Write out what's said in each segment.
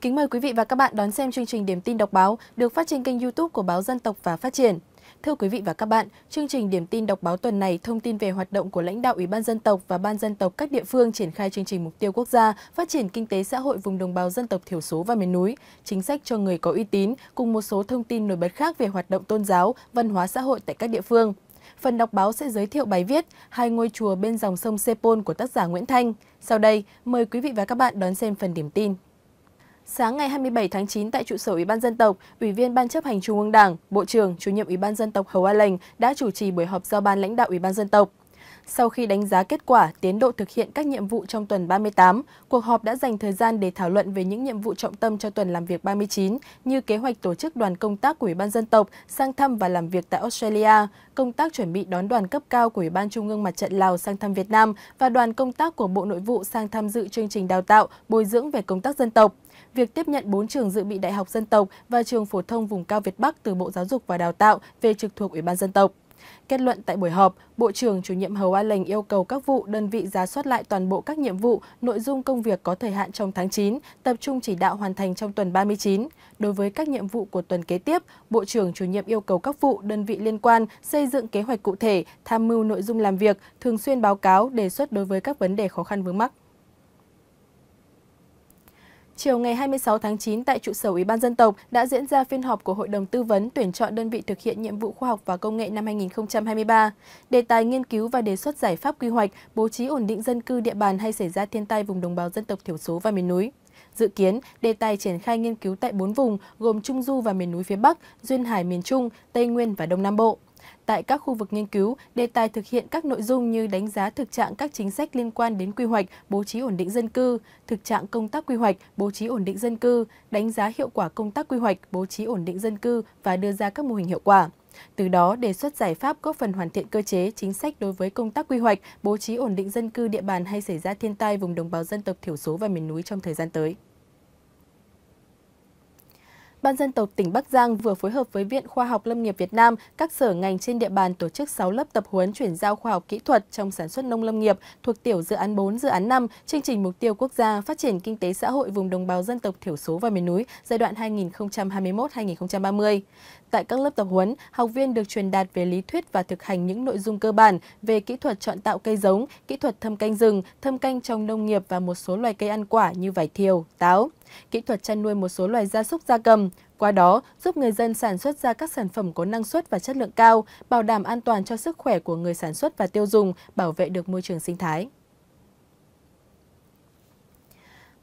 Kính mời quý vị và các bạn đón xem chương trình Điểm tin đọc báo được phát trên kênh YouTube của báo Dân tộc và Phát triển. Thưa quý vị và các bạn, chương trình Điểm tin đọc báo tuần này thông tin về hoạt động của lãnh đạo Ủy ban dân tộc và ban dân tộc các địa phương triển khai chương trình mục tiêu quốc gia phát triển kinh tế xã hội vùng đồng bào dân tộc thiểu số và miền núi, chính sách cho người có uy tín cùng một số thông tin nổi bật khác về hoạt động tôn giáo, văn hóa xã hội tại các địa phương. Phần đọc báo sẽ giới thiệu bài viết Hai ngôi chùa bên dòng sông Sepol của tác giả Nguyễn Thanh. Sau đây, mời quý vị và các bạn đón xem phần điểm tin. Sáng ngày 27 tháng 9 tại trụ sở Ủy ban dân tộc, Ủy viên Ban chấp hành Trung ương Đảng, Bộ trưởng, Chủ nhiệm Ủy ban dân tộc Hầu A Lành đã chủ trì buổi họp giao ban lãnh đạo Ủy ban dân tộc. Sau khi đánh giá kết quả, tiến độ thực hiện các nhiệm vụ trong tuần 38, cuộc họp đã dành thời gian để thảo luận về những nhiệm vụ trọng tâm cho tuần làm việc 39 như kế hoạch tổ chức đoàn công tác của Ủy ban dân tộc sang thăm và làm việc tại Australia, công tác chuẩn bị đón đoàn cấp cao của Ủy ban Trung ương Mặt trận Lào sang thăm Việt Nam và đoàn công tác của Bộ Nội vụ sang tham dự chương trình đào tạo, bồi dưỡng về công tác dân tộc. Việc tiếp nhận 4 trường dự bị đại học dân tộc và trường phổ thông vùng cao Việt Bắc từ Bộ Giáo dục và Đào tạo về trực thuộc Ủy ban dân tộc. Kết luận tại buổi họp, Bộ trưởng chủ nhiệm Hầu A Lệnh yêu cầu các vụ đơn vị giá soát lại toàn bộ các nhiệm vụ, nội dung công việc có thời hạn trong tháng 9, tập trung chỉ đạo hoàn thành trong tuần 39. Đối với các nhiệm vụ của tuần kế tiếp, Bộ trưởng chủ nhiệm yêu cầu các vụ đơn vị liên quan xây dựng kế hoạch cụ thể, tham mưu nội dung làm việc, thường xuyên báo cáo, đề xuất đối với các vấn đề khó khăn vướng mắc. Chiều ngày 26 tháng 9 tại trụ sở Ủy ban dân tộc đã diễn ra phiên họp của Hội đồng tư vấn tuyển chọn đơn vị thực hiện nhiệm vụ khoa học và công nghệ năm 2023. Đề tài nghiên cứu và đề xuất giải pháp quy hoạch, bố trí ổn định dân cư địa bàn hay xảy ra thiên tai vùng đồng bào dân tộc thiểu số và miền núi. Dự kiến, đề tài triển khai nghiên cứu tại 4 vùng gồm Trung Du và miền núi phía Bắc, Duyên Hải miền Trung, Tây Nguyên và Đông Nam Bộ. Tại các khu vực nghiên cứu, đề tài thực hiện các nội dung như đánh giá thực trạng các chính sách liên quan đến quy hoạch, bố trí ổn định dân cư, thực trạng công tác quy hoạch, bố trí ổn định dân cư, đánh giá hiệu quả công tác quy hoạch, bố trí ổn định dân cư và đưa ra các mô hình hiệu quả. Từ đó đề xuất giải pháp góp phần hoàn thiện cơ chế, chính sách đối với công tác quy hoạch, bố trí ổn định dân cư địa bàn hay xảy ra thiên tai vùng đồng bào dân tộc thiểu số và miền núi trong thời gian tới. Ban dân tộc tỉnh Bắc Giang vừa phối hợp với Viện Khoa học Lâm nghiệp Việt Nam, các sở ngành trên địa bàn tổ chức 6 lớp tập huấn chuyển giao khoa học kỹ thuật trong sản xuất nông lâm nghiệp thuộc tiểu dự án 4, dự án 5, chương trình mục tiêu quốc gia phát triển kinh tế xã hội vùng đồng bào dân tộc thiểu số và miền núi giai đoạn 2021-2030. Tại các lớp tập huấn, học viên được truyền đạt về lý thuyết và thực hành những nội dung cơ bản về kỹ thuật chọn tạo cây giống, kỹ thuật thâm canh rừng, thâm canh trong nông nghiệp và một số loài cây ăn quả như vải thiều, táo kỹ thuật chăn nuôi một số loài gia súc gia cầm, qua đó giúp người dân sản xuất ra các sản phẩm có năng suất và chất lượng cao, bảo đảm an toàn cho sức khỏe của người sản xuất và tiêu dùng, bảo vệ được môi trường sinh thái.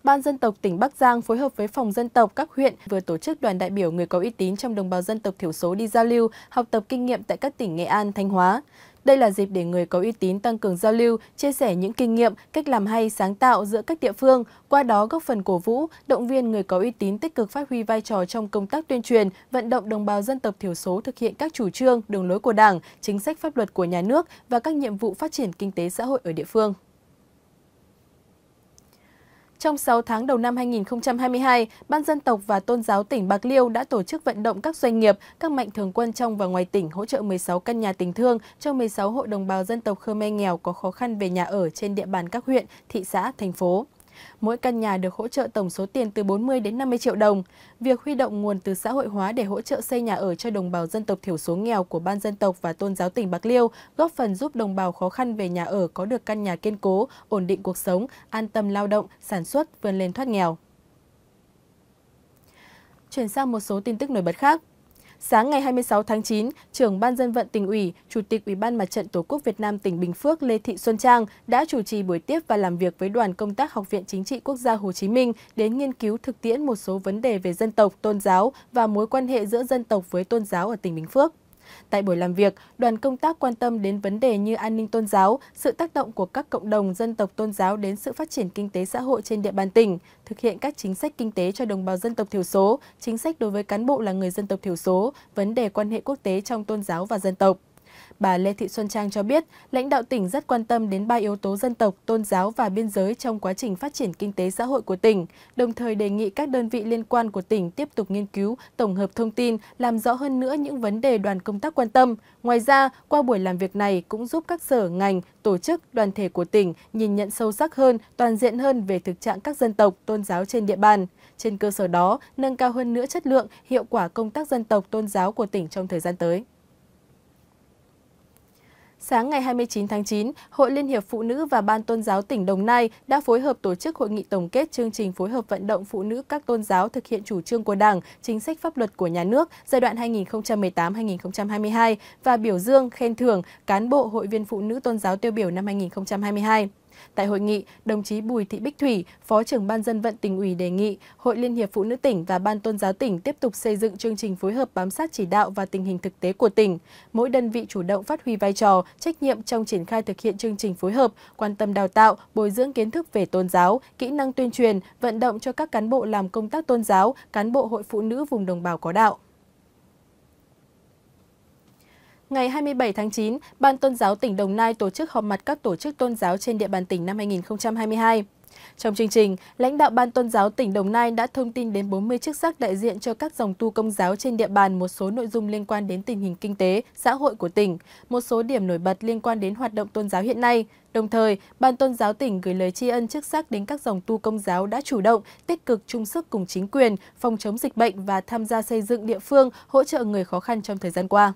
Ban dân tộc tỉnh Bắc Giang phối hợp với Phòng dân tộc các huyện vừa tổ chức đoàn đại biểu người có uy tín trong đồng bào dân tộc thiểu số đi giao lưu, học tập kinh nghiệm tại các tỉnh Nghệ An, Thanh Hóa. Đây là dịp để người có uy tín tăng cường giao lưu, chia sẻ những kinh nghiệm, cách làm hay, sáng tạo giữa các địa phương, qua đó góp phần cổ vũ, động viên người có uy tín tích cực phát huy vai trò trong công tác tuyên truyền, vận động đồng bào dân tộc thiểu số thực hiện các chủ trương, đường lối của Đảng, chính sách pháp luật của nhà nước và các nhiệm vụ phát triển kinh tế xã hội ở địa phương. Trong 6 tháng đầu năm 2022, Ban dân tộc và tôn giáo tỉnh Bạc Liêu đã tổ chức vận động các doanh nghiệp, các mạnh thường quân trong và ngoài tỉnh hỗ trợ 16 căn nhà tình thương cho 16 hội đồng bào dân tộc Khmer nghèo có khó khăn về nhà ở trên địa bàn các huyện, thị xã, thành phố. Mỗi căn nhà được hỗ trợ tổng số tiền từ 40 đến 50 triệu đồng. Việc huy động nguồn từ xã hội hóa để hỗ trợ xây nhà ở cho đồng bào dân tộc thiểu số nghèo của Ban dân tộc và tôn giáo tỉnh Bạc Liêu góp phần giúp đồng bào khó khăn về nhà ở có được căn nhà kiên cố, ổn định cuộc sống, an tâm lao động, sản xuất, vươn lên thoát nghèo. Chuyển sang một số tin tức nổi bật khác. Sáng ngày 26 tháng 9, trưởng Ban dân vận tỉnh ủy, Chủ tịch Ủy ban Mặt trận Tổ quốc Việt Nam tỉnh Bình Phước Lê Thị Xuân Trang đã chủ trì buổi tiếp và làm việc với đoàn công tác Học viện Chính trị Quốc gia Hồ Chí Minh đến nghiên cứu thực tiễn một số vấn đề về dân tộc, tôn giáo và mối quan hệ giữa dân tộc với tôn giáo ở tỉnh Bình Phước. Tại buổi làm việc, đoàn công tác quan tâm đến vấn đề như an ninh tôn giáo, sự tác động của các cộng đồng dân tộc tôn giáo đến sự phát triển kinh tế xã hội trên địa bàn tỉnh, thực hiện các chính sách kinh tế cho đồng bào dân tộc thiểu số, chính sách đối với cán bộ là người dân tộc thiểu số, vấn đề quan hệ quốc tế trong tôn giáo và dân tộc. Bà Lê Thị Xuân Trang cho biết, lãnh đạo tỉnh rất quan tâm đến ba yếu tố dân tộc, tôn giáo và biên giới trong quá trình phát triển kinh tế xã hội của tỉnh, đồng thời đề nghị các đơn vị liên quan của tỉnh tiếp tục nghiên cứu, tổng hợp thông tin, làm rõ hơn nữa những vấn đề đoàn công tác quan tâm. Ngoài ra, qua buổi làm việc này cũng giúp các sở, ngành, tổ chức, đoàn thể của tỉnh nhìn nhận sâu sắc hơn, toàn diện hơn về thực trạng các dân tộc, tôn giáo trên địa bàn. Trên cơ sở đó, nâng cao hơn nữa chất lượng, hiệu quả công tác dân tộc, tôn giáo của tỉnh trong thời gian tới. Sáng ngày 29 tháng 9, Hội Liên hiệp Phụ nữ và Ban Tôn giáo tỉnh Đồng Nai đã phối hợp tổ chức hội nghị tổng kết chương trình phối hợp vận động phụ nữ các tôn giáo thực hiện chủ trương của Đảng, chính sách pháp luật của nhà nước giai đoạn 2018-2022 và biểu dương, khen thưởng cán bộ hội viên phụ nữ tôn giáo tiêu biểu năm 2022. Tại hội nghị, đồng chí Bùi Thị Bích Thủy, Phó trưởng Ban dân vận tỉnh ủy đề nghị Hội Liên hiệp Phụ nữ tỉnh và Ban tôn giáo tỉnh tiếp tục xây dựng chương trình phối hợp bám sát chỉ đạo và tình hình thực tế của tỉnh. Mỗi đơn vị chủ động phát huy vai trò, trách nhiệm trong triển khai thực hiện chương trình phối hợp, quan tâm đào tạo, bồi dưỡng kiến thức về tôn giáo, kỹ năng tuyên truyền, vận động cho các cán bộ làm công tác tôn giáo, cán bộ hội phụ nữ vùng đồng bào có đạo. Ngày 27 tháng 9, Ban Tôn giáo tỉnh Đồng Nai tổ chức họp mặt các tổ chức tôn giáo trên địa bàn tỉnh năm 2022. Trong chương trình, lãnh đạo Ban Tôn giáo tỉnh Đồng Nai đã thông tin đến 40 chức sắc đại diện cho các dòng tu công giáo trên địa bàn một số nội dung liên quan đến tình hình kinh tế, xã hội của tỉnh, một số điểm nổi bật liên quan đến hoạt động tôn giáo hiện nay. Đồng thời, Ban Tôn giáo tỉnh gửi lời tri ân chức sắc đến các dòng tu công giáo đã chủ động, tích cực chung sức cùng chính quyền, phòng chống dịch bệnh và tham gia xây dựng địa phương hỗ trợ người khó khăn trong thời gian qua.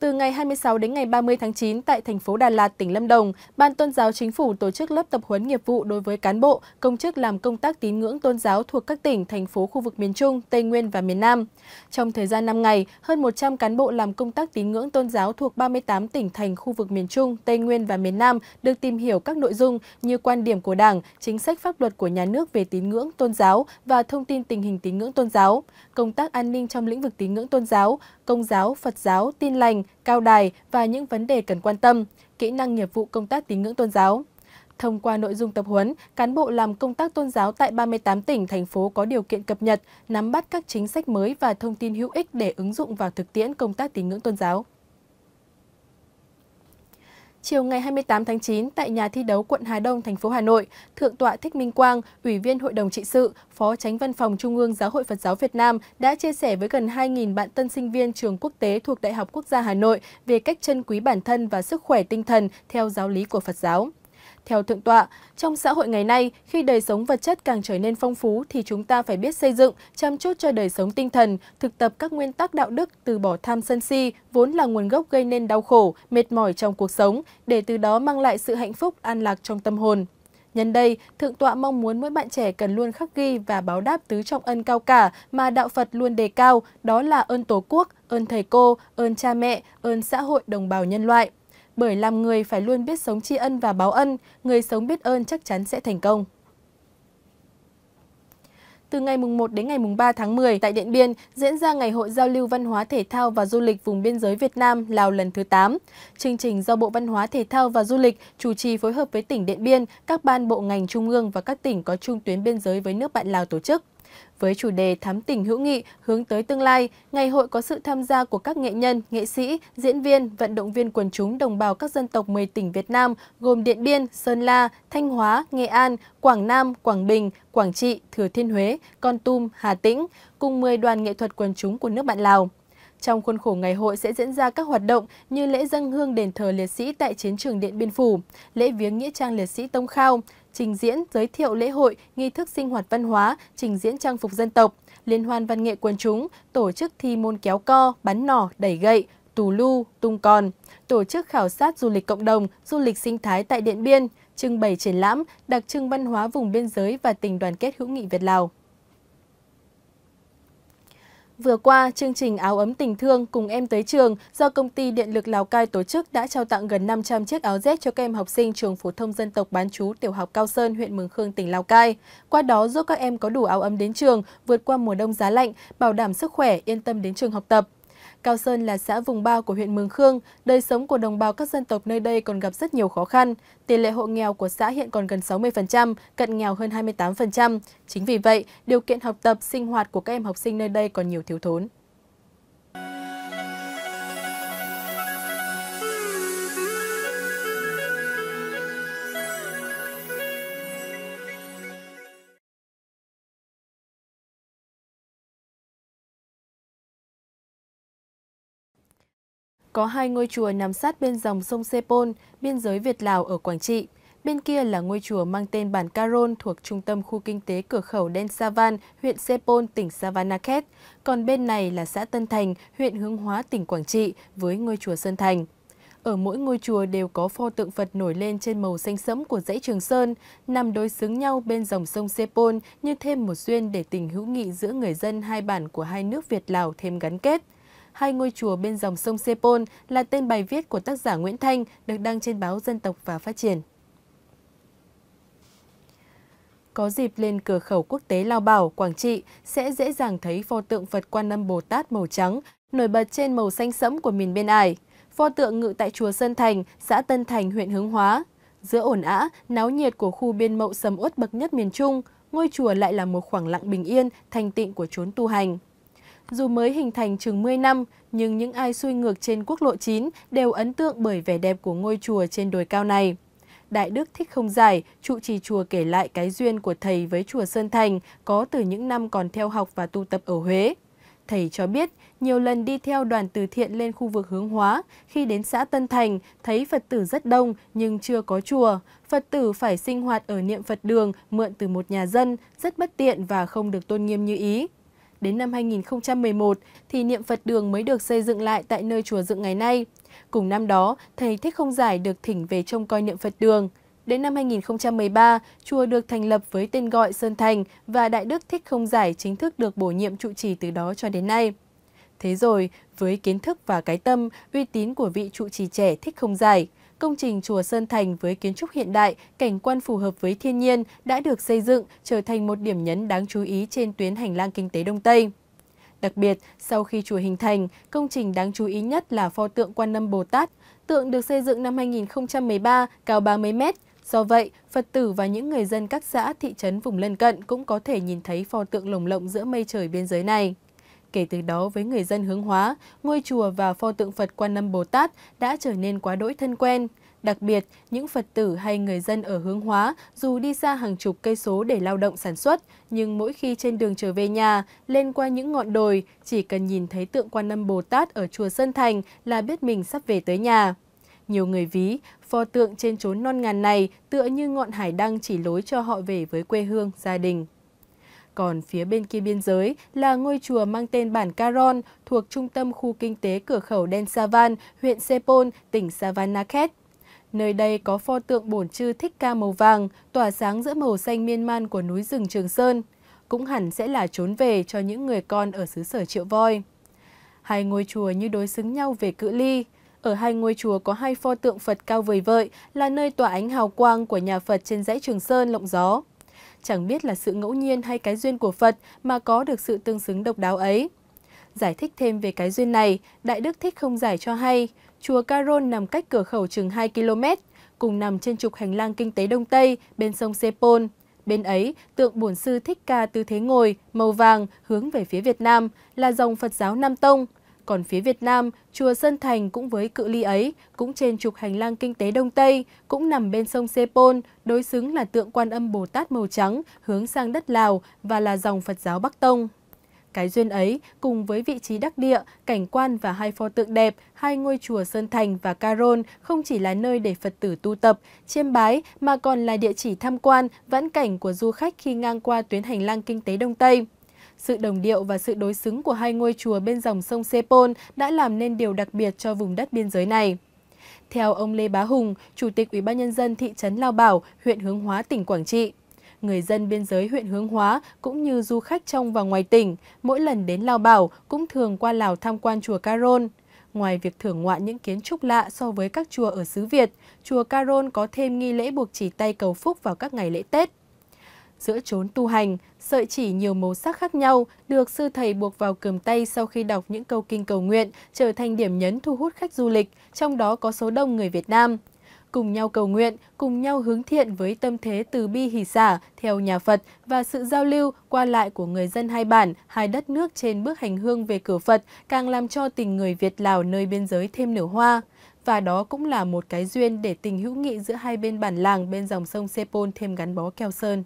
Từ ngày 26 đến ngày 30 tháng 9 tại thành phố Đà Lạt, tỉnh Lâm Đồng, Ban Tôn giáo Chính phủ tổ chức lớp tập huấn nghiệp vụ đối với cán bộ, công chức làm công tác tín ngưỡng tôn giáo thuộc các tỉnh, thành phố khu vực miền Trung, Tây Nguyên và miền Nam. Trong thời gian 5 ngày, hơn 100 cán bộ làm công tác tín ngưỡng tôn giáo thuộc 38 tỉnh thành khu vực miền Trung, Tây Nguyên và miền Nam được tìm hiểu các nội dung như quan điểm của Đảng, chính sách pháp luật của nhà nước về tín ngưỡng tôn giáo và thông tin tình hình tín ngưỡng tôn giáo, công tác an ninh trong lĩnh vực tín ngưỡng tôn giáo, Công giáo, Phật giáo, tin lành, cao đài và những vấn đề cần quan tâm, kỹ năng nghiệp vụ công tác tín ngưỡng tôn giáo. Thông qua nội dung tập huấn, cán bộ làm công tác tôn giáo tại 38 tỉnh, thành phố có điều kiện cập nhật, nắm bắt các chính sách mới và thông tin hữu ích để ứng dụng vào thực tiễn công tác tín ngưỡng tôn giáo. Chiều ngày 28 tháng 9, tại nhà thi đấu quận Hà Đông, thành phố Hà Nội, Thượng tọa Thích Minh Quang, Ủy viên Hội đồng trị sự, Phó Tránh Văn phòng Trung ương Giáo hội Phật giáo Việt Nam đã chia sẻ với gần 2.000 bạn tân sinh viên trường quốc tế thuộc Đại học Quốc gia Hà Nội về cách trân quý bản thân và sức khỏe tinh thần theo giáo lý của Phật giáo. Theo Thượng tọa, trong xã hội ngày nay, khi đời sống vật chất càng trở nên phong phú thì chúng ta phải biết xây dựng, chăm chút cho đời sống tinh thần, thực tập các nguyên tắc đạo đức, từ bỏ tham sân si, vốn là nguồn gốc gây nên đau khổ, mệt mỏi trong cuộc sống, để từ đó mang lại sự hạnh phúc, an lạc trong tâm hồn. Nhân đây, Thượng tọa mong muốn mỗi bạn trẻ cần luôn khắc ghi và báo đáp tứ trọng ân cao cả mà Đạo Phật luôn đề cao, đó là ơn Tổ quốc, ơn thầy cô, ơn cha mẹ, ơn xã hội đồng bào nhân loại bởi làm người phải luôn biết sống tri ân và báo ân, người sống biết ơn chắc chắn sẽ thành công. Từ ngày mùng 1 đến ngày mùng 3 tháng 10 tại Điện Biên diễn ra Ngày hội giao lưu văn hóa thể thao và du lịch vùng biên giới Việt Nam Lào lần thứ 8. Chương trình do Bộ Văn hóa Thể thao và Du lịch chủ trì phối hợp với tỉnh Điện Biên, các ban bộ ngành trung ương và các tỉnh có chung tuyến biên giới với nước bạn Lào tổ chức. Với chủ đề Thắm tình hữu nghị hướng tới tương lai, ngày hội có sự tham gia của các nghệ nhân, nghệ sĩ, diễn viên, vận động viên quần chúng đồng bào các dân tộc 10 tỉnh Việt Nam gồm Điện Biên, Sơn La, Thanh Hóa, Nghệ An, Quảng Nam, Quảng Bình, Quảng Trị, Thừa Thiên Huế, Con Tum, Hà Tĩnh cùng 10 đoàn nghệ thuật quần chúng của nước bạn Lào. Trong khuôn khổ ngày hội sẽ diễn ra các hoạt động như lễ dân hương đền thờ liệt sĩ tại chiến trường Điện Biên Phủ, lễ viếng nghĩa trang liệt sĩ Tông Khao, trình diễn giới thiệu lễ hội, nghi thức sinh hoạt văn hóa, trình diễn trang phục dân tộc, liên hoan văn nghệ quần chúng, tổ chức thi môn kéo co, bắn nỏ, đẩy gậy, tù lưu, tung còn, tổ chức khảo sát du lịch cộng đồng, du lịch sinh thái tại Điện Biên, trưng bày triển lãm, đặc trưng văn hóa vùng biên giới và tình đoàn kết hữu nghị Việt-Lào. Vừa qua, chương trình Áo ấm tình thương cùng em tới trường do Công ty Điện lực Lào Cai tổ chức đã trao tặng gần 500 chiếc áo rét cho các em học sinh trường phổ thông dân tộc bán chú tiểu học Cao Sơn, huyện Mường Khương, tỉnh Lào Cai. Qua đó giúp các em có đủ áo ấm đến trường, vượt qua mùa đông giá lạnh, bảo đảm sức khỏe, yên tâm đến trường học tập. Cao Sơn là xã vùng bao của huyện Mường Khương, đời sống của đồng bào các dân tộc nơi đây còn gặp rất nhiều khó khăn. Tỷ lệ hộ nghèo của xã hiện còn gần 60%, cận nghèo hơn 28%. Chính vì vậy, điều kiện học tập, sinh hoạt của các em học sinh nơi đây còn nhiều thiếu thốn. Có hai ngôi chùa nằm sát bên dòng sông Sepol, biên giới Việt-Lào ở Quảng Trị. Bên kia là ngôi chùa mang tên bản Caron thuộc trung tâm khu kinh tế cửa khẩu Đen Savan, huyện Sepol, tỉnh Savanakhet. Còn bên này là xã Tân Thành, huyện Hướng Hóa, tỉnh Quảng Trị với ngôi chùa Sơn Thành. Ở mỗi ngôi chùa đều có pho tượng Phật nổi lên trên màu xanh sẫm của dãy Trường Sơn, nằm đối xứng nhau bên dòng sông Sepol như thêm một duyên để tình hữu nghị giữa người dân hai bản của hai nước Việt-Lào thêm gắn kết hai ngôi chùa bên dòng sông Sepol là tên bài viết của tác giả Nguyễn Thanh được đăng trên báo Dân tộc và Phát triển. Có dịp lên cửa khẩu quốc tế Lao Bảo, Quảng Trị sẽ dễ dàng thấy pho tượng Phật Quan Âm Bồ Tát màu trắng, nổi bật trên màu xanh sẫm của miền bên ải. Pho tượng ngự tại chùa Sơn Thành, xã Tân Thành, huyện Hướng Hóa. Giữa ổn ã, náo nhiệt của khu biên mậu sầm uất bậc nhất miền Trung, ngôi chùa lại là một khoảng lặng bình yên, thanh tịnh của chốn tu hành. Dù mới hình thành chừng 10 năm, nhưng những ai xuôi ngược trên quốc lộ 9 đều ấn tượng bởi vẻ đẹp của ngôi chùa trên đồi cao này. Đại Đức Thích Không Giải, trụ trì chùa kể lại cái duyên của thầy với chùa Sơn Thành có từ những năm còn theo học và tu tập ở Huế. Thầy cho biết, nhiều lần đi theo đoàn từ thiện lên khu vực hướng hóa, khi đến xã Tân Thành, thấy Phật tử rất đông nhưng chưa có chùa. Phật tử phải sinh hoạt ở niệm Phật đường, mượn từ một nhà dân, rất bất tiện và không được tôn nghiêm như ý đến năm 2011 thì niệm Phật đường mới được xây dựng lại tại nơi chùa dựng ngày nay. Cùng năm đó, thầy Thích Không Giải được thỉnh về trông coi niệm Phật đường. Đến năm 2013, chùa được thành lập với tên gọi Sơn Thành và Đại Đức Thích Không Giải chính thức được bổ nhiệm trụ trì từ đó cho đến nay. Thế rồi, với kiến thức và cái tâm, uy tín của vị trụ trì trẻ Thích Không Giải – công trình Chùa Sơn Thành với kiến trúc hiện đại, cảnh quan phù hợp với thiên nhiên đã được xây dựng trở thành một điểm nhấn đáng chú ý trên tuyến hành lang kinh tế Đông Tây. Đặc biệt, sau khi chùa hình thành, công trình đáng chú ý nhất là pho tượng Quan Âm Bồ Tát. Tượng được xây dựng năm 2013, cao 30 mét. Do vậy, Phật tử và những người dân các xã, thị trấn vùng lân cận cũng có thể nhìn thấy pho tượng lồng lộng giữa mây trời biên giới này. Kể từ đó với người dân hướng hóa, ngôi chùa và pho tượng Phật Quan Âm Bồ Tát đã trở nên quá đỗi thân quen. Đặc biệt, những Phật tử hay người dân ở hướng hóa dù đi xa hàng chục cây số để lao động sản xuất, nhưng mỗi khi trên đường trở về nhà, lên qua những ngọn đồi, chỉ cần nhìn thấy tượng Quan Âm Bồ Tát ở chùa Sơn Thành là biết mình sắp về tới nhà. Nhiều người ví, pho tượng trên chốn non ngàn này tựa như ngọn hải đăng chỉ lối cho họ về với quê hương, gia đình. Còn phía bên kia biên giới là ngôi chùa mang tên Bản Caron thuộc trung tâm khu kinh tế cửa khẩu Đen Savan, huyện Sepol, tỉnh Savanakhet. Nơi đây có pho tượng bổn chư Thích Ca màu vàng, tỏa sáng giữa màu xanh miên man của núi rừng Trường Sơn. Cũng hẳn sẽ là trốn về cho những người con ở xứ sở Triệu Voi. Hai ngôi chùa như đối xứng nhau về cự ly. Ở hai ngôi chùa có hai pho tượng Phật cao vời vợi là nơi tỏa ánh hào quang của nhà Phật trên dãy Trường Sơn lộng gió chẳng biết là sự ngẫu nhiên hay cái duyên của Phật mà có được sự tương xứng độc đáo ấy. Giải thích thêm về cái duyên này, Đại Đức Thích Không Giải cho hay, chùa Carol nằm cách cửa khẩu chừng 2 km, cùng nằm trên trục hành lang kinh tế Đông Tây bên sông Sepol. Bên ấy, tượng Bổn Sư Thích Ca tư thế ngồi, màu vàng, hướng về phía Việt Nam, là dòng Phật giáo Nam Tông – còn phía Việt Nam, chùa Sơn Thành cũng với cự ly ấy, cũng trên trục hành lang kinh tế Đông Tây, cũng nằm bên sông Sepol, đối xứng là tượng quan âm Bồ Tát màu trắng hướng sang đất Lào và là dòng Phật giáo Bắc Tông. Cái duyên ấy, cùng với vị trí đắc địa, cảnh quan và hai pho tượng đẹp, hai ngôi chùa Sơn Thành và Caron không chỉ là nơi để Phật tử tu tập, chiêm bái mà còn là địa chỉ tham quan, vãn cảnh của du khách khi ngang qua tuyến hành lang kinh tế Đông Tây. Sự đồng điệu và sự đối xứng của hai ngôi chùa bên dòng sông Sepol đã làm nên điều đặc biệt cho vùng đất biên giới này. Theo ông Lê Bá Hùng, Chủ tịch Ủy ban Nhân dân thị trấn Lao Bảo, huyện Hướng Hóa, tỉnh Quảng Trị, người dân biên giới huyện Hướng Hóa cũng như du khách trong và ngoài tỉnh, mỗi lần đến Lao Bảo cũng thường qua Lào tham quan chùa Caron. Ngoài việc thưởng ngoạn những kiến trúc lạ so với các chùa ở xứ Việt, chùa Caron có thêm nghi lễ buộc chỉ tay cầu phúc vào các ngày lễ Tết giữa chốn tu hành, sợi chỉ nhiều màu sắc khác nhau được sư thầy buộc vào cầm tay sau khi đọc những câu kinh cầu nguyện trở thành điểm nhấn thu hút khách du lịch, trong đó có số đông người Việt Nam. Cùng nhau cầu nguyện, cùng nhau hướng thiện với tâm thế từ bi hỷ xả theo nhà Phật và sự giao lưu qua lại của người dân hai bản, hai đất nước trên bước hành hương về cửa Phật càng làm cho tình người Việt-Lào nơi biên giới thêm nở hoa và đó cũng là một cái duyên để tình hữu nghị giữa hai bên bản làng bên dòng sông Sepol thêm gắn bó keo sơn.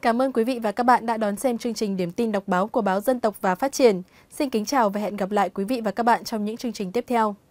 Cảm ơn quý vị và các bạn đã đón xem chương trình Điểm tin đọc báo của báo Dân tộc và Phát triển. Xin kính chào và hẹn gặp lại quý vị và các bạn trong những chương trình tiếp theo.